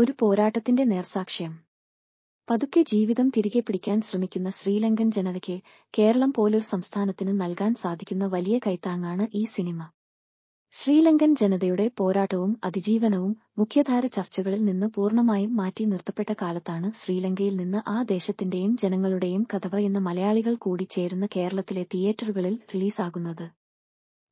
ഒരു പോരാട്ടത്തിന്റെ നേർസാക്ഷ്യം പതുക്കെ ജീവിതം തിരികെ പിടിക്കാൻ ശ്രമിക്കുന്ന ശ്രീലങ്കൻ ജനതയ്ക്ക് കേരളം പോലൊരു സംസ്ഥാനത്തിന് നൽകാൻ സാധിക്കുന്ന വലിയ കൈത്താങ്ങാണ് ഈ സിനിമ ശ്രീലങ്കൻ ജനതയുടെ പോരാട്ടവും അതിജീവനവും മുഖ്യധാര ചർച്ചകളിൽ നിന്ന് പൂർണ്ണമായും മാറ്റി നിർത്തപ്പെട്ട കാലത്താണ് ശ്രീലങ്കയിൽ നിന്ന് ആ ദേശത്തിന്റെയും ജനങ്ങളുടെയും കഥവ എന്ന മലയാളികൾ കൂടി ചേരുന്ന കേരളത്തിലെ തിയേറ്ററുകളിൽ റിലീസാകുന്നത്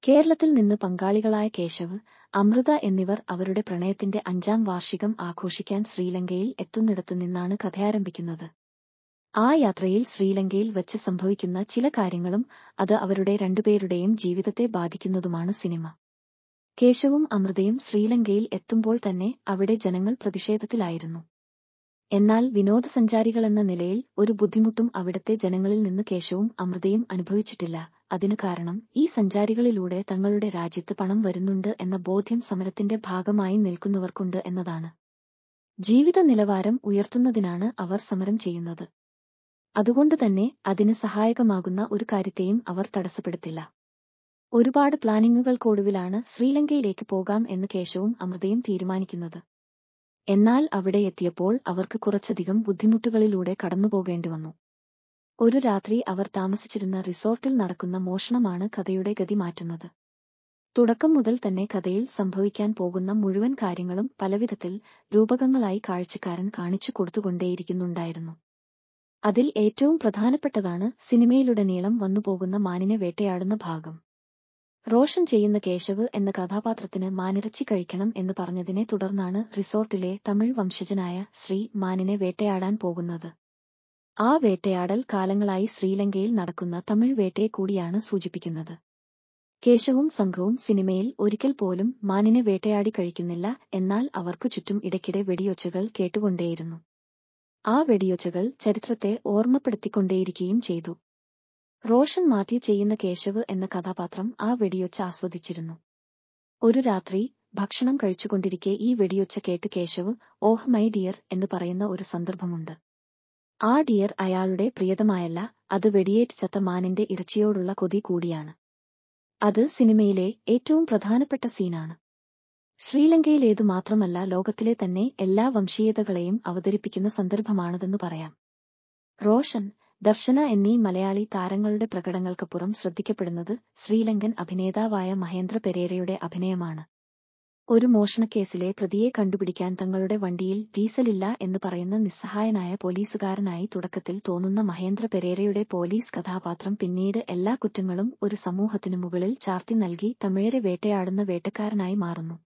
കേരളത്തിൽ നിന്ന് പങ്കാളികളായ കേശവ് അമൃത എന്നിവർ അവരുടെ പ്രണയത്തിന്റെ അഞ്ചാം വാർഷികം ആഘോഷിക്കാൻ ശ്രീലങ്കയിൽ എത്തുന്നിടത്തു നിന്നാണ് കഥയാരംഭിക്കുന്നത് ആ യാത്രയിൽ ശ്രീലങ്കയിൽ വച്ച് സംഭവിക്കുന്ന ചില കാര്യങ്ങളും അത് അവരുടെ രണ്ടുപേരുടെയും ജീവിതത്തെ ബാധിക്കുന്നതുമാണ് സിനിമ കേശവും അമൃതയും ശ്രീലങ്കയിൽ എത്തുമ്പോൾ തന്നെ അവിടെ ജനങ്ങൾ പ്രതിഷേധത്തിലായിരുന്നു എന്നാൽ വിനോദസഞ്ചാരികളെന്ന നിലയിൽ ഒരു ബുദ്ധിമുട്ടും അവിടത്തെ ജനങ്ങളിൽ നിന്ന് കേശവും അമൃതയും അനുഭവിച്ചിട്ടില്ല അതിനു കാരണം ഈ സഞ്ചാരികളിലൂടെ തങ്ങളുടെ രാജ്യത്ത് പണം വരുന്നുണ്ട് എന്ന ബോധ്യം സമരത്തിന്റെ ഭാഗമായി നിൽക്കുന്നവർക്കുണ്ട് എന്നതാണ് ജീവിത നിലവാരം ഉയർത്തുന്നതിനാണ് അവർ സമരം ചെയ്യുന്നത് അതുകൊണ്ട് തന്നെ അതിന് സഹായകമാകുന്ന ഒരു കാര്യത്തെയും അവർ തടസ്സപ്പെടുത്തില്ല ഒരുപാട് പ്ലാനിങ്ങുകൾക്കൊടുവിലാണ് ശ്രീലങ്കയിലേക്ക് പോകാം എന്ന് കേശവും അമൃതയും തീരുമാനിക്കുന്നത് എന്നാൽ അവിടെ എത്തിയപ്പോൾ അവർക്ക് കുറച്ചധികം ബുദ്ധിമുട്ടുകളിലൂടെ കടന്നുപോകേണ്ടി വന്നു ഒരു രാത്രി അവർ താമസിച്ചിരുന്ന റിസോർട്ടിൽ നടക്കുന്ന മോഷണമാണ് കഥയുടെ ഗതി മാറ്റുന്നത് തുടക്കം മുതൽ തന്നെ കഥയിൽ സംഭവിക്കാൻ പോകുന്ന മുഴുവൻ കാര്യങ്ങളും പലവിധത്തിൽ രൂപകങ്ങളായി കാഴ്ചക്കാരൻ കാണിച്ചു കൊടുത്തുകൊണ്ടേയിരിക്കുന്നുണ്ടായിരുന്നു അതിൽ ഏറ്റവും പ്രധാനപ്പെട്ടതാണ് സിനിമയിലുടനീളം വന്നുപോകുന്ന മാനിനെ വേട്ടയാടുന്ന ഭാഗം റോഷൻ ചെയ്യുന്ന കേശവ് എന്ന കഥാപാത്രത്തിന് മാനിറച്ചി കഴിക്കണം എന്ന് പറഞ്ഞതിനെ തുടർന്നാണ് റിസോർട്ടിലെ തമിഴ് വംശജനായ ശ്രീ മാനിനെ വേട്ടയാടാൻ പോകുന്നത് ആ വേട്ടയാടൽ കാലങ്ങളായി ശ്രീലങ്കയിൽ നടക്കുന്ന തമിഴ് വേട്ടയെ കൂടിയാണ് സൂചിപ്പിക്കുന്നത് കേശവും സംഘവും സിനിമയിൽ ഒരിക്കൽ പോലും മാനിനെ വേട്ടയാടി കഴിക്കുന്നില്ല എന്നാൽ അവർക്കു ചുറ്റും ഇടയ്ക്കിടെ വെടിയൊച്ചകൾ കേട്ടുകൊണ്ടേയിരുന്നു ആ വെടിയൊച്ചകൾ ചരിത്രത്തെ ഓർമ്മപ്പെടുത്തിക്കൊണ്ടേയിരിക്കുകയും ചെയ്തു റോഷൻ മാത്യു ചെയ്യുന്ന കേശവ് എന്ന കഥാപാത്രം ആ വെടിയൊച്ച ആസ്വദിച്ചിരുന്നു ഒരു രാത്രി ഭക്ഷണം കഴിച്ചുകൊണ്ടിരിക്കെ ഈ വെടിയൊച്ച കേട്ട് കേശവ് ഓഹ് മൈ ഡിയർ എന്ന് പറയുന്ന ഒരു സന്ദർഭമുണ്ട് ആ ഡിയർ അയാളുടെ പ്രിയതമായല്ല അത് വെടിയേറ്റ് ചത്ത മാനിന്റെ ഇറച്ചിയോടുള്ള കൊതി കൂടിയാണ് അത് സിനിമയിലെ ഏറ്റവും പ്രധാനപ്പെട്ട സീനാണ് ശ്രീലങ്കയിലേതു മാത്രമല്ല ലോകത്തിലെ തന്നെ എല്ലാ വംശീയതകളെയും അവതരിപ്പിക്കുന്ന സന്ദർഭമാണതെന്നു പറയാം റോഷൻ ദർശന എന്നീ മലയാളി താരങ്ങളുടെ പ്രകടനങ്ങൾക്ക് പുറം ശ്രദ്ധിക്കപ്പെടുന്നത് ശ്രീലങ്കൻ അഭിനേതാവായ മഹേന്ദ്ര പെരേരയുടെ അഭിനയമാണ് ഒരു മോഷണക്കേസിലെ പ്രതിയെ കണ്ടുപിടിക്കാൻ തങ്ങളുടെ വണ്ടിയിൽ ഡീസലില്ല എന്ന് പറയുന്ന നിസ്സഹായനായ പോലീസുകാരനായി തുടക്കത്തിൽ തോന്നുന്ന മഹേന്ദ്ര പെരേരയുടെ പോലീസ് കഥാപാത്രം പിന്നീട് എല്ലാ കുറ്റങ്ങളും ഒരു സമൂഹത്തിനു മുകളിൽ ചാർത്തി നൽകി തമിഴരെ വേട്ടയാടുന്ന വേട്ടക്കാരനായി മാറുന്നു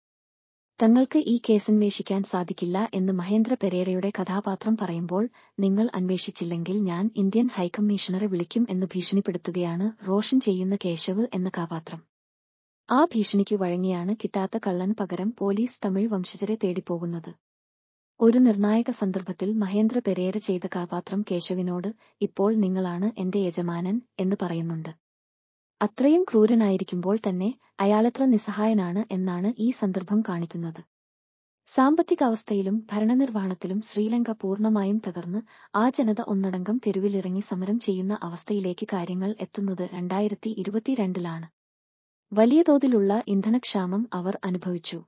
തങ്ങൾക്ക് ഈ അന്വേഷിക്കാൻ സാധിക്കില്ല എന്ന് മഹേന്ദ്ര പെരേരയുടെ കഥാപാത്രം പറയുമ്പോൾ നിങ്ങൾ അന്വേഷിച്ചില്ലെങ്കിൽ ഞാൻ ഇന്ത്യൻ ഹൈക്കമ്മീഷണറെ വിളിക്കും എന്ന് ഭീഷണിപ്പെടുത്തുകയാണ് റോഷൻ ചെയ്യുന്ന കേശവ് എന്ന കഥാപാത്രം ആ ഭീഷണിക്കു വഴങ്ങിയാണ് കിട്ടാത്ത കള്ളൻ പകരം പോലീസ് തമിഴ് വംശജരെ തേടിപ്പോകുന്നത് ഒരു നിർണായക സന്ദർഭത്തിൽ മഹേന്ദ്ര പെരേര ചെയ്ത കഥാപാത്രം കേശവിനോട് ഇപ്പോൾ നിങ്ങളാണ് എന്റെ യജമാനൻ എന്ന് പറയുന്നുണ്ട് അത്രയും ക്രൂരനായിരിക്കുമ്പോൾ തന്നെ അയാളത്ര നിസ്സഹായനാണ് എന്നാണ് ഈ സന്ദർഭം കാണിക്കുന്നത് സാമ്പത്തികാവസ്ഥയിലും ഭരണനിർവഹണത്തിലും ശ്രീലങ്ക പൂർണ്ണമായും തകർന്ന് ആ ജനത ഒന്നടങ്കം തെരുവിലിറങ്ങി സമരം ചെയ്യുന്ന അവസ്ഥയിലേക്ക് കാര്യങ്ങൾ എത്തുന്നത് രണ്ടായിരത്തി ഇരുപത്തിരണ്ടിലാണ് വലിയ തോതിലുള്ള ഇന്ധനക്ഷാമം അവർ അനുഭവിച്ചു